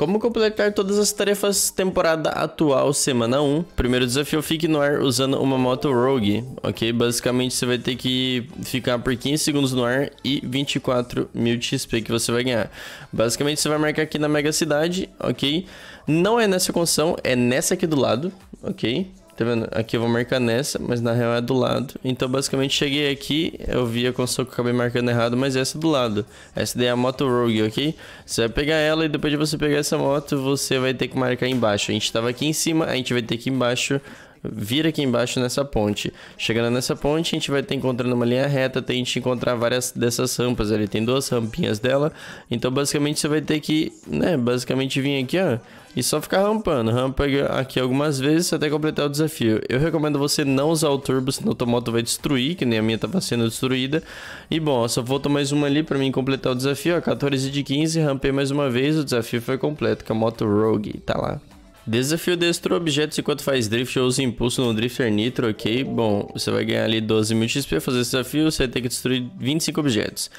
Como completar todas as tarefas temporada atual, semana 1? Primeiro desafio, fique no ar usando uma moto Rogue, ok? Basicamente você vai ter que ficar por 15 segundos no ar e 24 mil XP que você vai ganhar. Basicamente você vai marcar aqui na Mega Cidade, ok? Não é nessa condição, é nessa aqui do lado, ok? Tá vendo? Aqui eu vou marcar nessa, mas na real é do lado. Então, basicamente, cheguei aqui, eu vi a console que eu acabei marcando errado, mas essa é do lado. Essa daí é a moto Rogue, ok? Você vai pegar ela e depois de você pegar essa moto, você vai ter que marcar embaixo. A gente tava aqui em cima, a gente vai ter que ir embaixo vira aqui embaixo nessa ponte. Chegando nessa ponte, a gente vai estar encontrando uma linha reta até a gente encontrar várias dessas rampas ali. Tem duas rampinhas dela, então basicamente você vai ter que, né, basicamente vir aqui, ó, e só ficar rampando. Rampa aqui algumas vezes até completar o desafio. Eu recomendo você não usar o turbo, senão tua moto vai destruir, que nem a minha estava sendo destruída. E bom, só falta mais uma ali para mim completar o desafio, ó, 14 de 15, rampei mais uma vez, o desafio foi completo com é a moto Rogue, tá lá. Desafio destrua objetos enquanto faz drift ou usa impulso no drifter é nitro, ok? Bom, você vai ganhar ali 12 mil XP fazer esse desafio, você vai ter que destruir 25 objetos.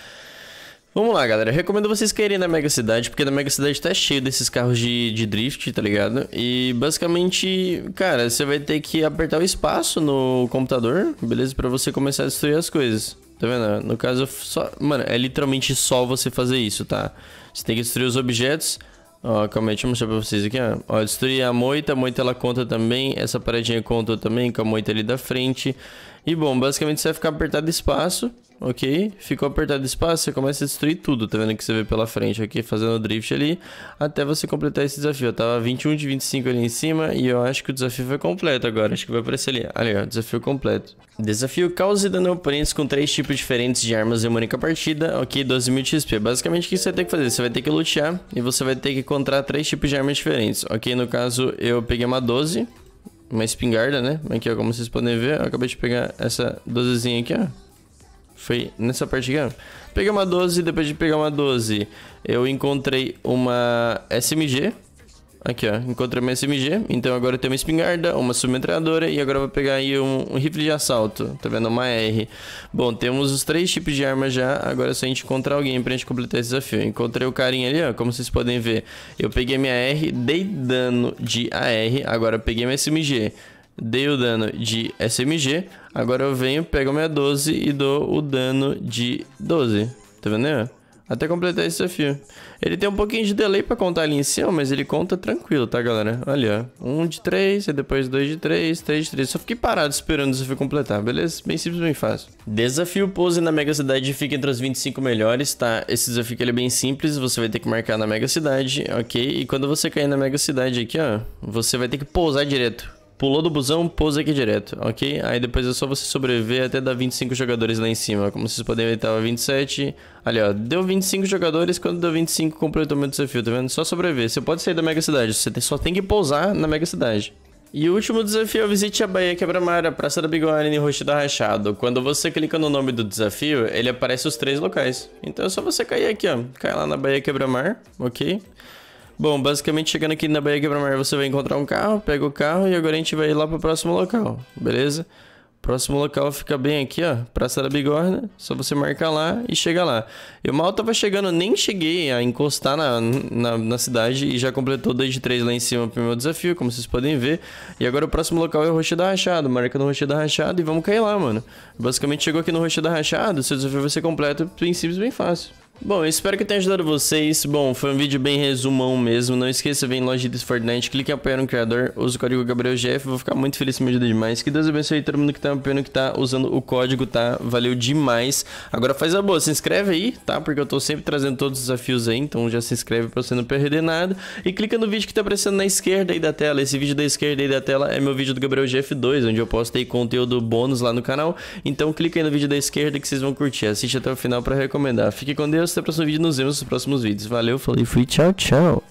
Vamos lá, galera. Recomendo vocês caírem na Mega Cidade, porque na Mega Cidade tá cheio desses carros de, de drift, tá ligado? E basicamente, cara, você vai ter que apertar o espaço no computador, beleza? Pra você começar a destruir as coisas. Tá vendo? No caso, só... mano, é literalmente só você fazer isso, tá? Você tem que destruir os objetos Ó, calma aí, deixa eu mostrar pra vocês aqui, ó. ó destruir a moita, a moita ela conta também, essa paradinha conta também com a moita ali da frente. E bom, basicamente você vai ficar apertado espaço ok? Ficou apertado espaço, você começa a destruir tudo, tá vendo que você vê pela frente aqui, fazendo drift ali, até você completar esse desafio. Eu tava 21 de 25 ali em cima e eu acho que o desafio foi completo agora, acho que vai aparecer ali. Ali, ó, desafio completo. Desafio cause dano oponentes com três tipos diferentes de armas em uma única partida, ok? 12 mil XP. Basicamente, o que você vai ter que fazer? Você vai ter que lutear e você vai ter que encontrar três tipos de armas diferentes, ok? No caso, eu peguei uma 12, uma espingarda, né? Aqui, ó, como vocês podem ver, eu acabei de pegar essa 12zinha aqui, ó. Foi nessa parte aqui, Peguei uma 12, depois de pegar uma 12, eu encontrei uma SMG. Aqui, ó. Encontrei uma SMG. Então agora eu tenho uma espingarda, uma submetralhadora e agora eu vou pegar aí um, um, rifle de assalto. Tá vendo? Uma R. Bom, temos os três tipos de arma já. Agora é só a gente encontrar alguém pra gente completar esse desafio. Encontrei o carinha ali, ó. Como vocês podem ver, eu peguei minha R, dei dano de AR. Agora eu peguei minha SMG dei o dano de SMG, agora eu venho, pego minha 12 e dou o dano de 12, tá vendo? Né? Até completar esse desafio. Ele tem um pouquinho de delay pra contar ali em cima, mas ele conta tranquilo, tá, galera? Olha, ó. 1 um de 3, e depois 2 de 3, 3 de 3. Só fiquei parado esperando o desafio completar, beleza? Bem simples, bem fácil. Desafio Pose na Mega Cidade fica entre os 25 melhores, tá? Esse desafio aqui é bem simples, você vai ter que marcar na Mega Cidade, ok? E quando você cair na Mega Cidade aqui, ó, você vai ter que pousar direto. Pulou do busão, pousa aqui direto, ok? Aí depois é só você sobreviver até dar 25 jogadores lá em cima. Como vocês podem ver, tava 27. Ali, ó, deu 25 jogadores, quando deu 25, completou meu desafio, tá vendo? Só sobreviver. Você pode sair da mega cidade, você só tem que pousar na mega cidade. E o último desafio é visite a Bahia quebra a Praça da Bigorna e Rocha do Rachado. Quando você clica no nome do desafio, ele aparece os três locais. Então é só você cair aqui, ó. Cai lá na Bahia Quebra-Mar, ok? Bom, basicamente chegando aqui na Baía Quebra-Mar você vai encontrar um carro, pega o carro e agora a gente vai lá para o próximo local, beleza? Próximo local fica bem aqui, ó, Praça da Bigorna, só você marcar lá e chega lá. Eu mal tava chegando, nem cheguei a encostar na, na, na cidade e já completou 2 de 3 lá em cima pro meu desafio, como vocês podem ver. E agora o próximo local é o Roche da Rachada, marca no Roche da Rachada e vamos cair lá, mano. Basicamente chegou aqui no Roche da Rachada, seu desafio vai ser completo, princípios bem fácil. Bom, espero que tenha ajudado vocês. Bom, foi um vídeo bem resumão mesmo. Não esqueça, vem em loja de Fortnite, clique em apoiar um criador, usa o código GabrielGF, vou ficar muito feliz, se me ajuda demais. Que Deus abençoe todo mundo que tá apoiando, que tá usando o código, tá? Valeu demais. Agora faz a boa, se inscreve aí, tá? Porque eu tô sempre trazendo todos os desafios aí, então já se inscreve pra você não perder nada. E clica no vídeo que tá aparecendo na esquerda aí da tela. Esse vídeo da esquerda aí da tela é meu vídeo do GabrielGF2, onde eu postei conteúdo bônus lá no canal. Então clica aí no vídeo da esquerda que vocês vão curtir. Assiste até o final pra recomendar. Fique com Deus até o próximo vídeo. Nos vemos nos próximos vídeos. Valeu, falei, fui, tchau, tchau.